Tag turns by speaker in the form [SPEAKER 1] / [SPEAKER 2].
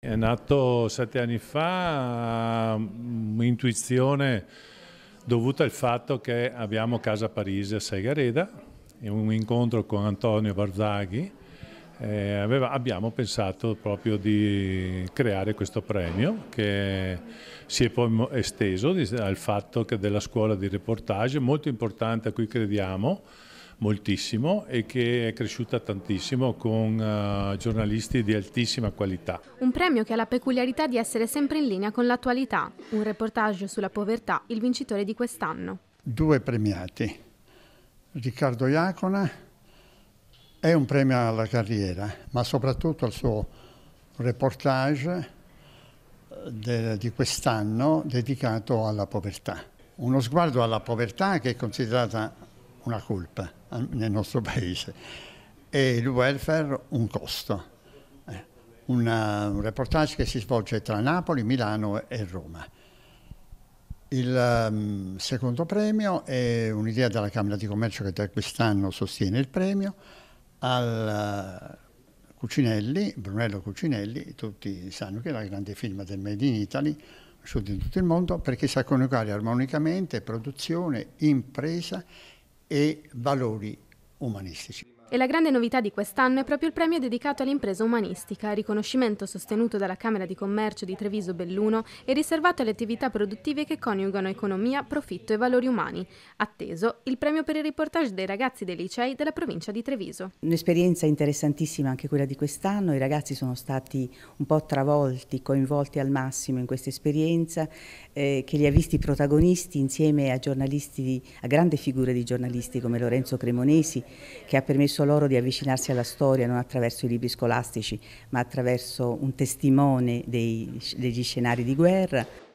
[SPEAKER 1] È nato sette anni fa, un'intuizione mm, dovuta al fatto che abbiamo Casa Parisi a Segareda, in un incontro con Antonio Barzaghi, eh, aveva, abbiamo pensato proprio di creare questo premio che si è poi esteso al fatto che della scuola di reportage, molto importante a cui crediamo, moltissimo e che è cresciuta tantissimo con uh, giornalisti di altissima qualità.
[SPEAKER 2] Un premio che ha la peculiarità di essere sempre in linea con l'attualità. Un reportage sulla povertà, il vincitore di quest'anno.
[SPEAKER 3] Due premiati. Riccardo Iacona è un premio alla carriera, ma soprattutto al suo reportage eh, de, di quest'anno dedicato alla povertà. Uno sguardo alla povertà che è considerata una colpa eh, nel nostro paese e il welfare un costo. Eh, una, un reportage che si svolge tra Napoli, Milano e Roma. Il um, secondo premio è un'idea della Camera di Commercio che da quest'anno sostiene il premio al eh, Cucinelli, Brunello Cucinelli, tutti sanno che è la grande firma del Made in Italy, conosciuta in tutto il mondo, perché sa coniugare armonicamente produzione, impresa e valori umanistici.
[SPEAKER 2] E la grande novità di quest'anno è proprio il premio dedicato all'impresa umanistica, riconoscimento sostenuto dalla Camera di Commercio di Treviso Belluno e riservato alle attività produttive che coniugano economia, profitto e valori umani. Atteso il premio per il reportage dei ragazzi dei licei della provincia di Treviso.
[SPEAKER 4] Un'esperienza interessantissima anche quella di quest'anno, i ragazzi sono stati un po' travolti, coinvolti al massimo in questa esperienza eh, che li ha visti protagonisti insieme a, giornalisti, a grandi figure di giornalisti come Lorenzo Cremonesi che ha permesso permesso loro di avvicinarsi alla storia non attraverso i libri scolastici, ma attraverso un testimone dei, degli scenari di guerra.